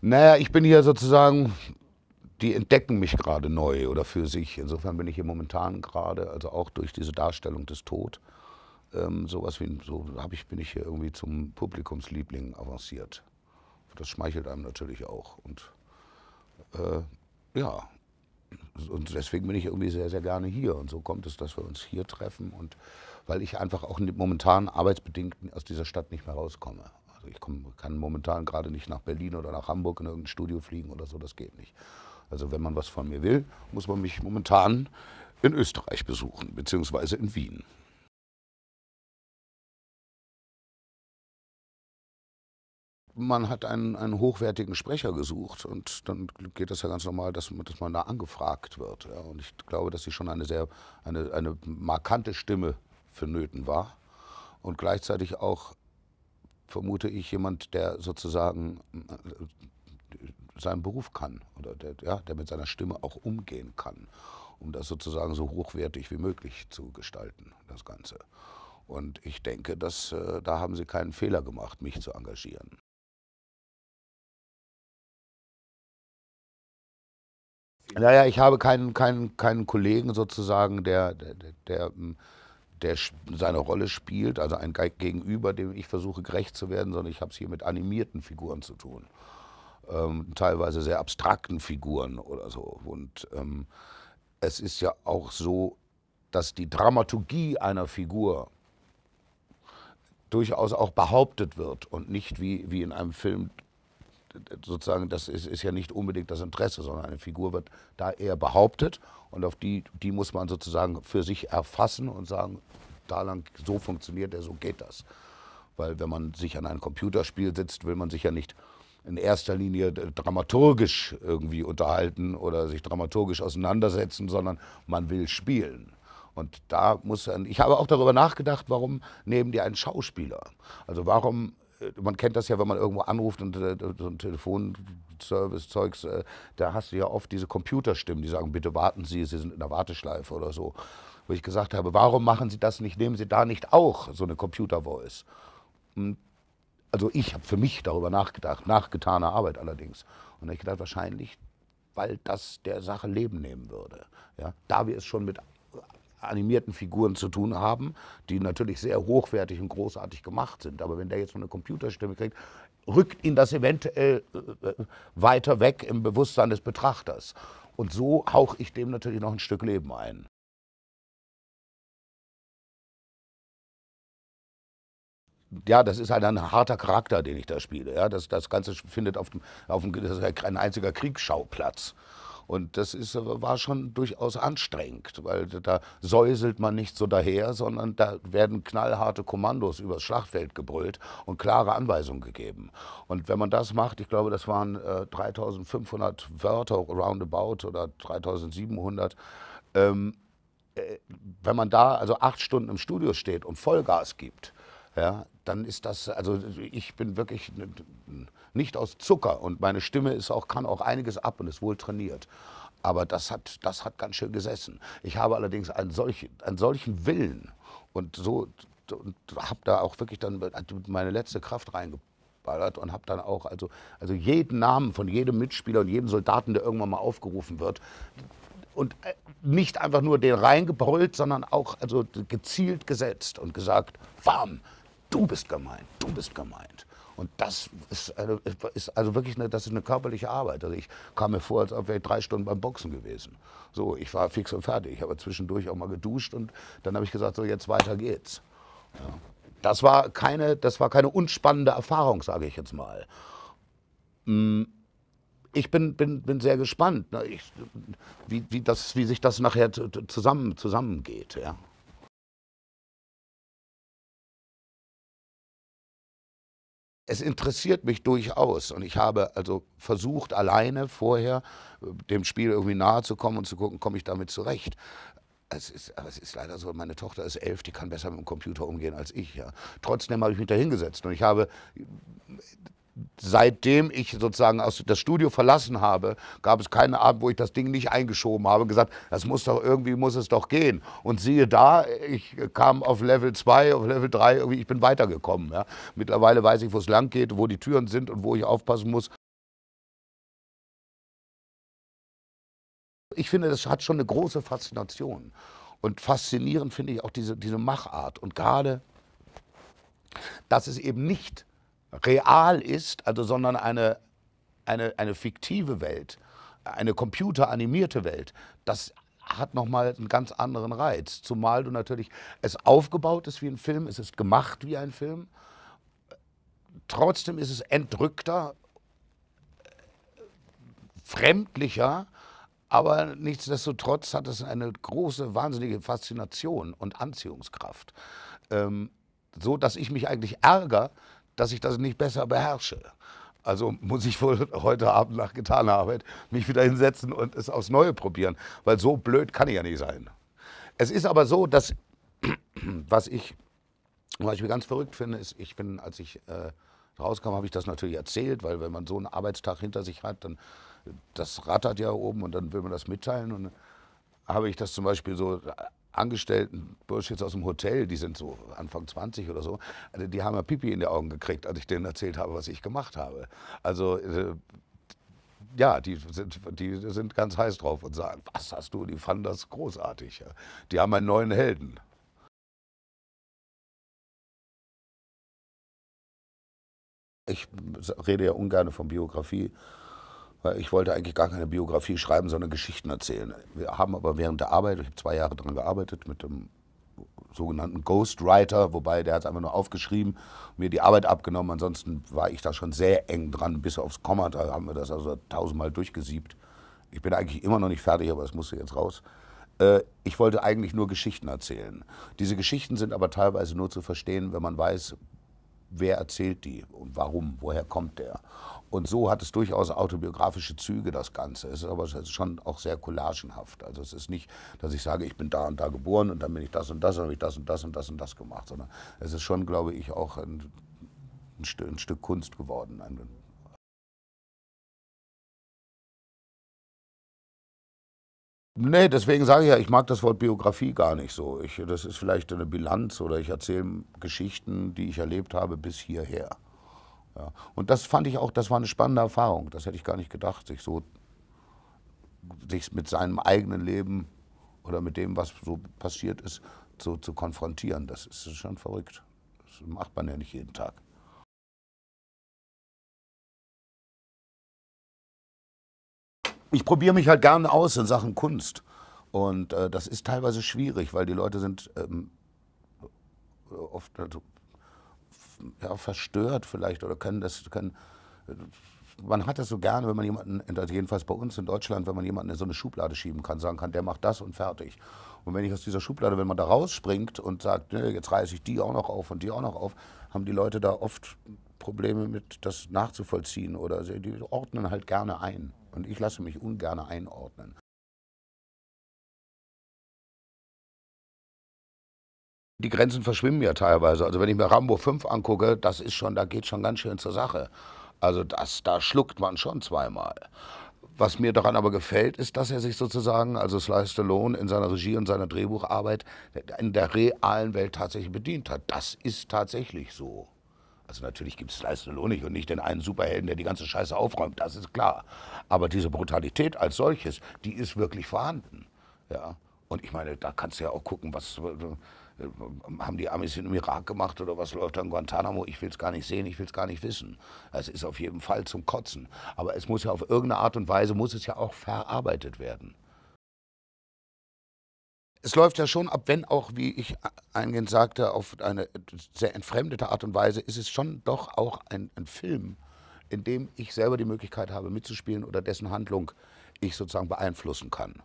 Naja, ich bin hier sozusagen, die entdecken mich gerade neu oder für sich. Insofern bin ich hier momentan gerade, also auch durch diese Darstellung des Tod, ähm, sowas wie, so hab ich, bin ich hier irgendwie zum Publikumsliebling avanciert. Das schmeichelt einem natürlich auch. Und äh, ja, und deswegen bin ich irgendwie sehr, sehr gerne hier. Und so kommt es, dass wir uns hier treffen und weil ich einfach auch momentan arbeitsbedingt aus dieser Stadt nicht mehr rauskomme ich komm, kann momentan gerade nicht nach Berlin oder nach Hamburg in irgendein Studio fliegen oder so, das geht nicht. Also wenn man was von mir will, muss man mich momentan in Österreich besuchen, beziehungsweise in Wien. man hat einen, einen hochwertigen Sprecher gesucht und dann geht das ja ganz normal, dass, dass man da angefragt wird. Ja. Und ich glaube, dass sie schon eine sehr eine, eine markante Stimme für Nöten war und gleichzeitig auch vermute ich, jemand, der sozusagen äh, seinen Beruf kann oder der, ja, der mit seiner Stimme auch umgehen kann, um das sozusagen so hochwertig wie möglich zu gestalten, das Ganze. Und ich denke, dass, äh, da haben sie keinen Fehler gemacht, mich zu engagieren. Naja, ich habe keinen, keinen, keinen Kollegen sozusagen, der, der, der, der hm, der seine Rolle spielt, also ein Gegenüber, dem ich versuche gerecht zu werden, sondern ich habe es hier mit animierten Figuren zu tun. Ähm, teilweise sehr abstrakten Figuren oder so. Und ähm, es ist ja auch so, dass die Dramaturgie einer Figur durchaus auch behauptet wird und nicht wie, wie in einem Film sozusagen, das ist, ist ja nicht unbedingt das Interesse, sondern eine Figur wird da eher behauptet und auf die, die muss man sozusagen für sich erfassen und sagen, da lang, so funktioniert er, so geht das. Weil wenn man sich an ein Computerspiel sitzt, will man sich ja nicht in erster Linie dramaturgisch irgendwie unterhalten oder sich dramaturgisch auseinandersetzen, sondern man will spielen. Und da muss ich habe auch darüber nachgedacht, warum nehmen die einen Schauspieler? Also warum äh, man kennt das ja, wenn man irgendwo anruft und äh, so ein Telefonservice-Zeugs, äh, da hast du ja oft diese Computerstimmen, die sagen, bitte warten Sie, Sie sind in der Warteschleife oder so. Wo ich gesagt habe, warum machen Sie das nicht, nehmen Sie da nicht auch so eine Computer-Voice? Hm, also ich habe für mich darüber nachgedacht, nachgetaner Arbeit allerdings. Und da habe ich gedacht, wahrscheinlich, weil das der Sache Leben nehmen würde. Ja? Da wir es schon mit animierten Figuren zu tun haben, die natürlich sehr hochwertig und großartig gemacht sind. Aber wenn der jetzt so eine Computerstimme kriegt, rückt ihn das eventuell äh, äh, weiter weg im Bewusstsein des Betrachters. Und so hauche ich dem natürlich noch ein Stück Leben ein. ja, das ist halt ein harter Charakter, den ich da spiele. Ja, das, das Ganze findet auf dem, auf dem das ist ein einziger Kriegsschauplatz. Und das ist, war schon durchaus anstrengend, weil da säuselt man nicht so daher, sondern da werden knallharte Kommandos übers Schlachtfeld gebrüllt und klare Anweisungen gegeben. Und wenn man das macht, ich glaube, das waren äh, 3500 Wörter roundabout oder 3700, ähm, äh, wenn man da also acht Stunden im Studio steht und Vollgas gibt, ja, dann ist das, also ich bin wirklich nicht aus Zucker und meine Stimme ist auch, kann auch einiges ab und ist wohl trainiert. Aber das hat, das hat ganz schön gesessen. Ich habe allerdings einen, solch, einen solchen Willen und so und habe da auch wirklich dann meine letzte Kraft reingeballert und habe dann auch, also, also jeden Namen von jedem Mitspieler und jedem Soldaten, der irgendwann mal aufgerufen wird, und äh, nicht einfach nur den reingebrüllt, sondern auch also gezielt gesetzt und gesagt, warm, du bist gemeint, du bist gemeint. Und das ist, eine, ist also wirklich eine, das ist eine körperliche Arbeit. Also ich kam mir vor, als wäre ich drei Stunden beim Boxen gewesen. So, ich war fix und fertig. Ich habe zwischendurch auch mal geduscht und dann habe ich gesagt, so jetzt weiter geht's. Ja. Das war keine, das war keine unspannende Erfahrung, sage ich jetzt mal. Hm, ich bin, bin, bin sehr gespannt, ne? ich, wie, wie, das, wie sich das nachher zusammen, zusammengeht. Ja. es interessiert mich durchaus. Und ich habe also versucht, alleine vorher äh, dem Spiel irgendwie nahe zu kommen und zu gucken, komme ich damit zurecht. Es ist, aber es ist leider so, meine Tochter ist elf, die kann besser mit dem Computer umgehen als ich. Ja. Trotzdem habe ich mich da hingesetzt und ich habe seitdem ich sozusagen aus das Studio verlassen habe, gab es keinen Abend, wo ich das Ding nicht eingeschoben habe und gesagt, das muss doch irgendwie muss es doch gehen. Und siehe da, ich kam auf Level 2, auf Level 3, irgendwie ich bin weitergekommen. Ja. Mittlerweile weiß ich, wo es lang geht, wo die Türen sind und wo ich aufpassen muss. Ich finde, das hat schon eine große Faszination. Und faszinierend finde ich auch diese, diese Machart. Und gerade, dass es eben nicht real ist, also sondern eine, eine, eine fiktive Welt, eine computeranimierte Welt, das hat nochmal einen ganz anderen Reiz. Zumal du natürlich, es aufgebaut ist wie ein Film, es ist gemacht wie ein Film. Trotzdem ist es entrückter, fremdlicher, aber nichtsdestotrotz hat es eine große, wahnsinnige Faszination und Anziehungskraft. Ähm, so dass ich mich eigentlich ärgere, dass ich das nicht besser beherrsche. Also muss ich wohl heute Abend nach getaner Arbeit mich wieder hinsetzen und es aufs Neue probieren, weil so blöd kann ich ja nicht sein. Es ist aber so, dass, was ich zum Beispiel ganz verrückt finde, ist, ich bin, als ich äh, rauskam, habe ich das natürlich erzählt, weil wenn man so einen Arbeitstag hinter sich hat, dann das rattert ja oben und dann will man das mitteilen. Und habe ich das zum Beispiel so angestellten Bursch aus dem Hotel, die sind so Anfang 20 oder so, also die haben ja Pipi in die Augen gekriegt, als ich denen erzählt habe, was ich gemacht habe. Also äh, ja, die sind, die sind ganz heiß drauf und sagen, was hast du? Die fanden das großartig. Die haben einen neuen Helden. Ich rede ja ungern von Biografie, weil ich wollte eigentlich gar keine Biografie schreiben, sondern Geschichten erzählen. Wir haben aber während der Arbeit, ich habe zwei Jahre daran gearbeitet, mit dem sogenannten Ghostwriter, wobei der hat es einfach nur aufgeschrieben, mir die Arbeit abgenommen. Ansonsten war ich da schon sehr eng dran, bis aufs Komma, da haben wir das also tausendmal durchgesiebt. Ich bin eigentlich immer noch nicht fertig, aber das musste jetzt raus. Äh, ich wollte eigentlich nur Geschichten erzählen. Diese Geschichten sind aber teilweise nur zu verstehen, wenn man weiß, wer erzählt die und warum, woher kommt der. Und so hat es durchaus autobiografische Züge, das Ganze. Es ist aber schon auch sehr collagenhaft. Also es ist nicht, dass ich sage, ich bin da und da geboren und dann bin ich das und das und habe ich das und das und das und das gemacht, sondern es ist schon, glaube ich, auch ein, ein, Stück Kunst geworden, ein Nee, deswegen sage ich ja, ich mag das Wort Biografie gar nicht so. Ich, das ist vielleicht eine Bilanz oder ich erzähle Geschichten, die ich erlebt habe bis hierher. Ja. Und das fand ich auch, das war eine spannende Erfahrung. Das hätte ich gar nicht gedacht, sich so sich mit seinem eigenen Leben oder mit dem, was so passiert ist, so zu konfrontieren. Das ist schon verrückt. Das macht man ja nicht jeden Tag. ich probiere mich halt gerne aus in Sachen Kunst. Und äh, das ist teilweise schwierig, weil die Leute sind ähm, oft also, ja, verstört vielleicht oder können das, können, äh, man hat das so gerne, wenn man jemanden, also jedenfalls bei uns in Deutschland, wenn man jemanden in so eine Schublade schieben kann, sagen kann, der macht das und fertig. Und wenn ich aus dieser Schublade, wenn man da rausspringt und sagt, ne, jetzt reiße ich die auch noch auf und die auch noch auf, haben die Leute da oft Probleme mit, das nachzuvollziehen oder die ordnen halt gerne ein. Und ich lasse mich ungern einordnen. Die Grenzen verschwimmen ja teilweise. Also wenn ich mir Rambo 5 angucke, das ist schon, da geht schon ganz schön zur Sache. Also das, da schluckt man schon zweimal. Was mir daran aber gefällt, ist, dass er sich sozusagen, also Sly Stallone, in seiner Regie und seiner Drehbucharbeit in der realen Welt tatsächlich bedient hat. Das ist tatsächlich so. Also natürlich gibt es Sly Stallone nicht und nicht den einen Superhelden, der die ganze Scheiße aufräumt, das ist klar. Aber diese Brutalität als solches, die ist wirklich vorhanden. Ja? Und ich meine, da kannst du ja auch gucken, was äh, haben die Amis in Irak gemacht oder was läuft da in Guantanamo? Ich will es gar nicht sehen, ich will es gar nicht wissen. Es ist auf jeden Fall zum Kotzen. Aber es muss ja auf irgendeine Art und Weise, muss es ja auch verarbeitet werden. Es läuft ja schon ab, wenn auch, wie ich eingehend sagte, auf eine sehr entfremdete Art und Weise, ist es schon doch auch ein, ein Film, in dem ich selber die Möglichkeit habe, mitzuspielen oder dessen Handlung ich sozusagen beeinflussen kann.